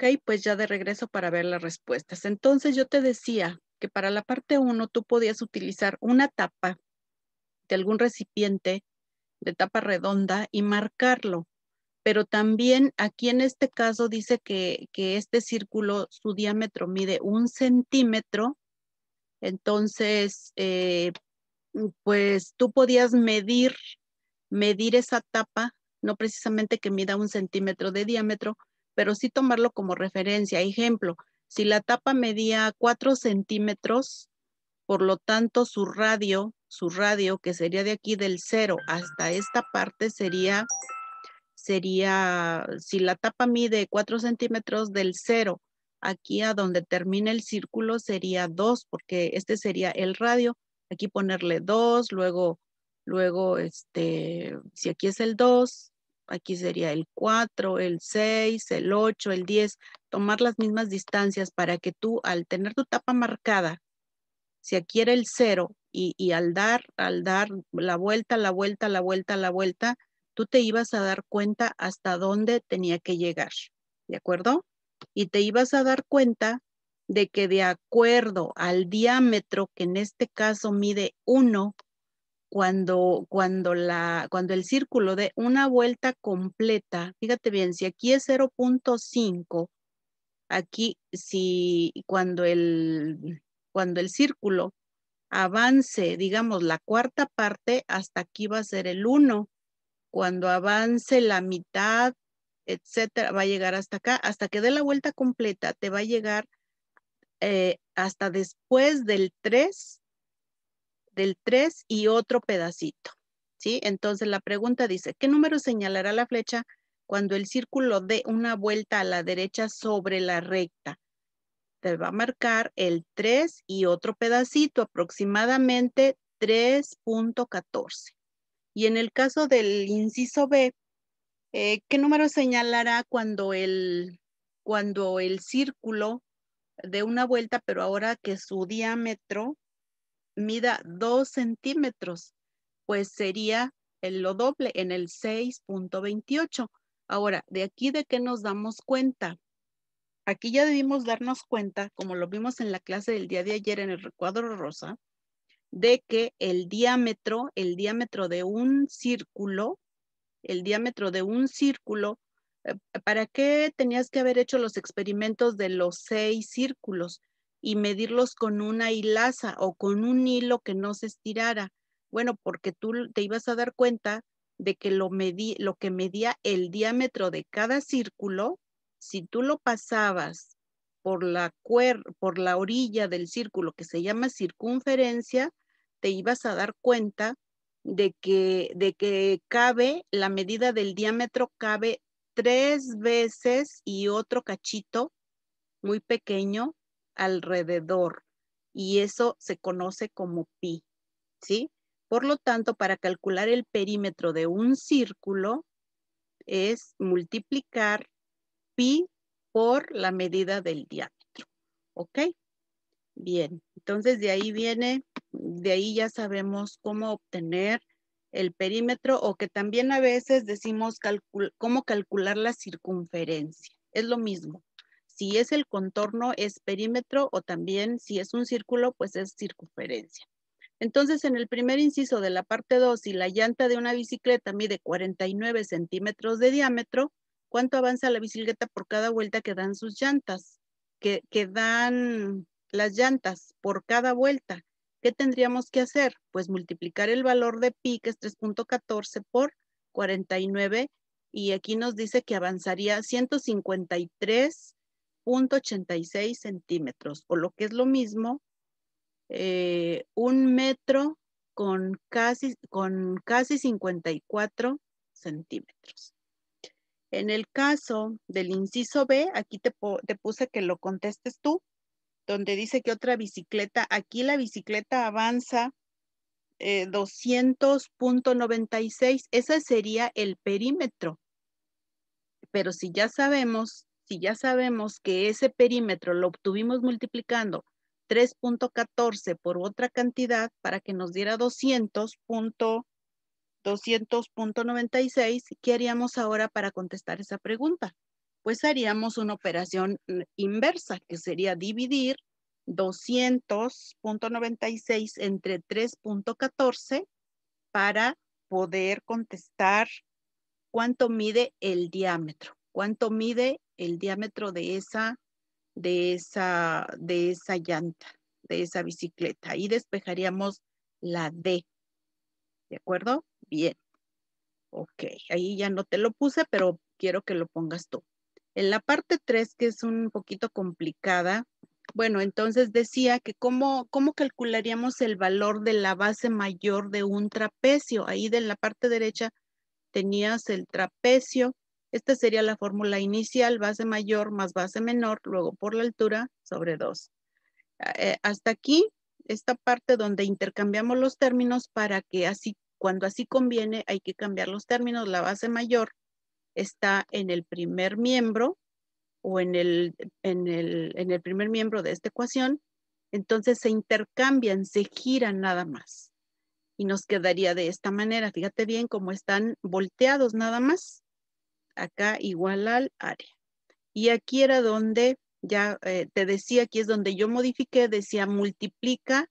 ok, pues ya de regreso para ver las respuestas. Entonces yo te decía que para la parte 1 tú podías utilizar una tapa de algún recipiente de tapa redonda y marcarlo. Pero también aquí en este caso dice que, este círculo, su diámetro mide un centímetro. Entonces, eh, pues tú podías medir, medir esa tapa, no precisamente que mida un centímetro de diámetro, pero sí tomarlo como referencia. Ejemplo, si la tapa medía 4 centímetros, por lo tanto su radio, su radio que sería de aquí del 0 hasta esta parte sería, sería, si la tapa mide 4 centímetros del 0 aquí a donde termina el círculo sería 2 porque este sería el radio. Aquí ponerle 2, luego, luego este, si aquí es el 2, aquí sería el 4, el 6, el 8, el 10, tomar las mismas distancias para que tú al tener tu tapa marcada, si aquí era el 0 y, al dar, al dar la vuelta, la vuelta, la vuelta, la vuelta, tú te ibas a dar cuenta hasta dónde tenía que llegar, ¿de acuerdo? Y te ibas a dar cuenta de que de acuerdo al diámetro, que en este caso mide 1, cuando, cuando, la, cuando el círculo de una vuelta completa, fíjate bien, si aquí es 0.5, aquí si cuando el, cuando el círculo avance, digamos, la cuarta parte, hasta aquí va a ser el 1. Cuando avance la mitad, etcétera, va a llegar hasta acá. Hasta que dé la vuelta completa, te va a llegar eh, hasta después del 3 el 3 y otro pedacito. ¿sí? Entonces la pregunta dice, ¿qué número señalará la flecha cuando el círculo dé una vuelta a la derecha sobre la recta? Te va a marcar el 3 y otro pedacito, aproximadamente 3.14. Y en el caso del inciso B, eh, ¿qué número señalará cuando el, cuando el círculo dé una vuelta, pero ahora que su diámetro mida 2 centímetros, pues sería el lo doble, en el 6.28. Ahora, de aquí de qué nos damos cuenta. Aquí ya debimos darnos cuenta, como lo vimos en la clase del día de ayer en el recuadro rosa, de que el diámetro, el diámetro de un círculo, el diámetro de un círculo, eh, ¿para qué tenías que haber hecho los experimentos de los seis círculos? y medirlos con una hilaza o con un hilo que no se estirara. Bueno, porque tú te ibas a dar cuenta de que lo, medí, lo que medía el diámetro de cada círculo, si tú lo pasabas por la, por la orilla del círculo que se llama circunferencia, te ibas a dar cuenta de que, de que cabe, la medida del diámetro cabe tres veces y otro cachito muy pequeño alrededor y eso se conoce como pi, ¿sí? Por lo tanto, para calcular el perímetro de un círculo es multiplicar pi por la medida del diámetro, ¿ok? Bien, entonces de ahí viene, de ahí ya sabemos cómo obtener el perímetro o que también a veces decimos cómo calcular la circunferencia. Es lo mismo si es el contorno, es perímetro o también si es un círculo, pues es circunferencia. Entonces, en el primer inciso de la parte 2, si la llanta de una bicicleta mide 49 centímetros de diámetro, ¿cuánto avanza la bicicleta por cada vuelta que dan sus llantas? Que, que dan las llantas por cada vuelta. ¿Qué tendríamos que hacer? Pues multiplicar el valor de pi, que es 3.14, por 49. Y aquí nos dice que avanzaría 153 seis centímetros, o lo que es lo mismo, eh, un metro con casi, con casi 54 centímetros. En el caso del inciso B, aquí te, te puse que lo contestes tú, donde dice que otra bicicleta, aquí la bicicleta avanza eh, 200.96, ese sería el perímetro. Pero si ya sabemos si ya sabemos que ese perímetro lo obtuvimos multiplicando 3.14 por otra cantidad para que nos diera 200.96, ¿qué haríamos ahora para contestar esa pregunta? Pues haríamos una operación mm, inversa, que sería dividir 200.96 entre 3.14 para poder contestar cuánto mide el diámetro cuánto mide el diámetro de esa, de esa, de esa llanta, de esa bicicleta. Ahí despejaríamos la D. ¿De acuerdo? Bien. Ok, ahí ya no te lo puse, pero quiero que lo pongas tú. En la parte 3, que es un poquito complicada, bueno, entonces decía que cómo, cómo calcularíamos el valor de la base mayor de un trapecio. Ahí de la parte derecha tenías el trapecio esta sería la fórmula inicial, base mayor más base menor, luego por la altura sobre 2. Eh, hasta aquí, esta parte donde intercambiamos los términos para que así, cuando así conviene, hay que cambiar los términos. La base mayor está en el primer miembro o en el, en el, en el primer miembro de esta ecuación. Entonces se intercambian, se giran nada más. Y nos quedaría de esta manera. Fíjate bien cómo están volteados nada más acá igual al área. Y aquí era donde ya eh, te decía, aquí es donde yo modifiqué, decía multiplica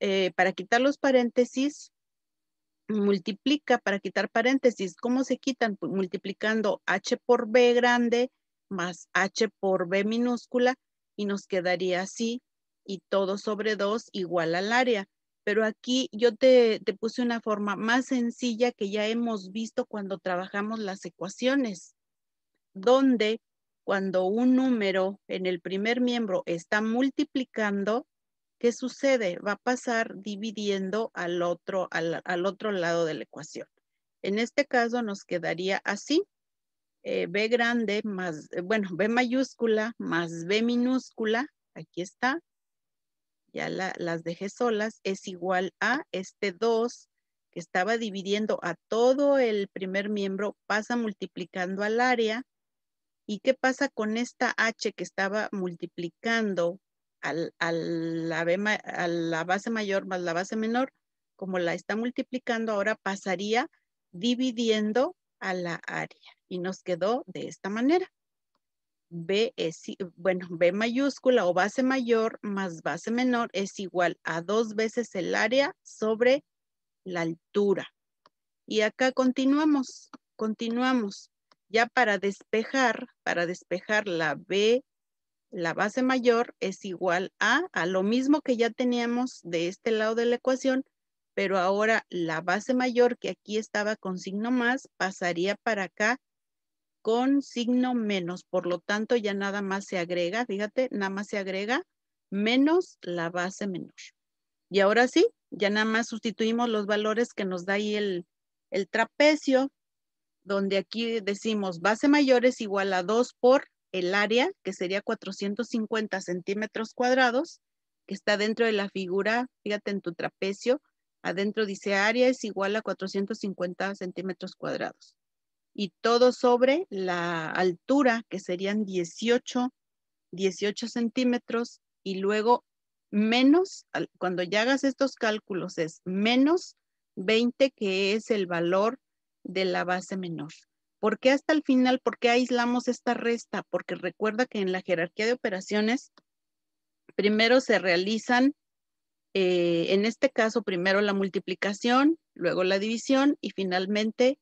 eh, para quitar los paréntesis, multiplica para quitar paréntesis. ¿Cómo se quitan? Pues multiplicando h por b grande más h por b minúscula y nos quedaría así y todo sobre 2 igual al área pero aquí yo te, puse una forma más sencilla que ya hemos visto cuando trabajamos las ecuaciones, donde cuando un número en el primer miembro está multiplicando, ¿qué sucede? Va a pasar dividiendo al otro, al, otro lado de la ecuación. En este caso nos quedaría así. Eh, B grande más, eh, bueno, B mayúscula más B minúscula, aquí está, ya las dejé solas, es igual a este 2 que estaba dividiendo a todo el primer miembro, pasa multiplicando al área. ¿Y qué pasa con esta H que estaba multiplicando al, a la base mayor más la base menor? Como la está multiplicando, ahora pasaría dividiendo a la área. Y nos quedó de esta manera. B es, bueno, B mayúscula o base mayor más base menor es igual a dos veces el área sobre la altura. Y acá continuamos, continuamos. Ya para despejar, para despejar la B, la base mayor es igual a, a lo mismo que ya teníamos de este lado de la ecuación, pero ahora la base mayor que aquí estaba con signo más pasaría para acá con signo menos, por lo tanto ya nada más se agrega, fíjate, nada más se agrega menos la base menor. Y ahora sí, ya nada más sustituimos los valores que nos da ahí el, el trapecio, donde aquí decimos base mayor es igual a 2 por el área, que sería 450 centímetros cuadrados, que está dentro de la figura, fíjate en tu trapecio, adentro dice área es igual a 450 centímetros cuadrados y todo sobre la altura, que serían 18, 18 centímetros, y luego menos, cuando ya hagas estos cálculos, es menos 20, que es el valor de la base menor. ¿Por qué hasta el final? ¿Por qué aislamos esta resta? Porque recuerda que en la jerarquía de operaciones, primero se realizan, eh, en este caso, primero la multiplicación, luego la división y finalmente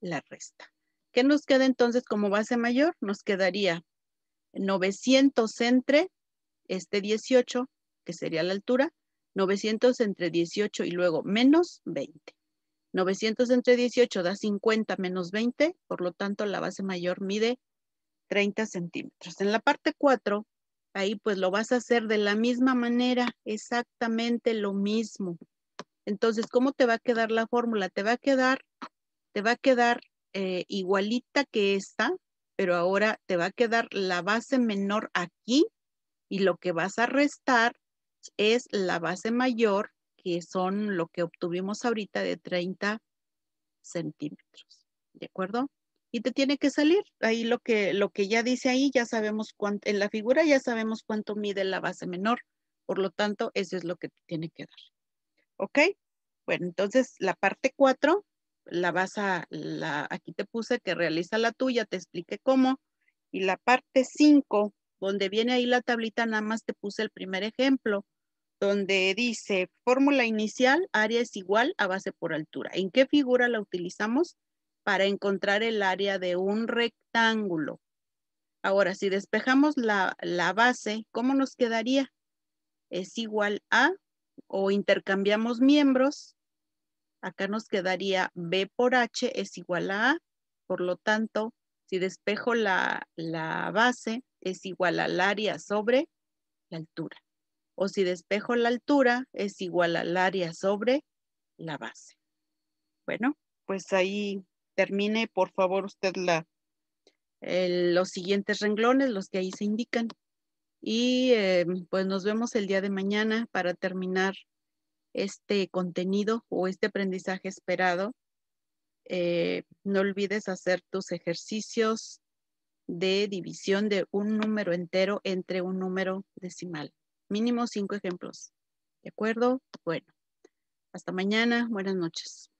la resta. ¿Qué nos queda entonces como base mayor? Nos quedaría 900 entre este 18, que sería la altura, 900 entre 18 y luego menos 20. 900 entre 18 da 50 menos 20, por lo tanto la base mayor mide 30 centímetros. En la parte 4, ahí pues lo vas a hacer de la misma manera, exactamente lo mismo. Entonces, ¿cómo te va a quedar la fórmula? Te va a quedar te va a quedar eh, igualita que esta, pero ahora te va a quedar la base menor aquí y lo que vas a restar es la base mayor, que son lo que obtuvimos ahorita de 30 centímetros. ¿De acuerdo? Y te tiene que salir ahí lo que, lo que ya dice ahí, ya sabemos cuánto, en la figura ya sabemos cuánto mide la base menor. Por lo tanto, eso es lo que te tiene que dar. ¿Ok? Bueno, entonces la parte 4 la base, aquí te puse que realiza la tuya, te expliqué cómo. Y la parte 5, donde viene ahí la tablita, nada más te puse el primer ejemplo, donde dice fórmula inicial, área es igual a base por altura. ¿En qué figura la utilizamos? Para encontrar el área de un rectángulo. Ahora, si despejamos la, la base, ¿cómo nos quedaría? Es igual a, o intercambiamos miembros, Acá nos quedaría B por H es igual a A. Por lo tanto, si despejo la, base, es igual al área sobre la altura. O si despejo la altura, es igual al área sobre la base. Bueno, pues ahí termine, por favor, usted la, los siguientes renglones, los que ahí se indican. Y eh, pues nos vemos el día de mañana para terminar este contenido o este aprendizaje esperado. Eh, no olvides hacer tus ejercicios de división de un número entero entre un número decimal. Mínimo cinco ejemplos. ¿De acuerdo? Bueno, hasta mañana. Buenas noches.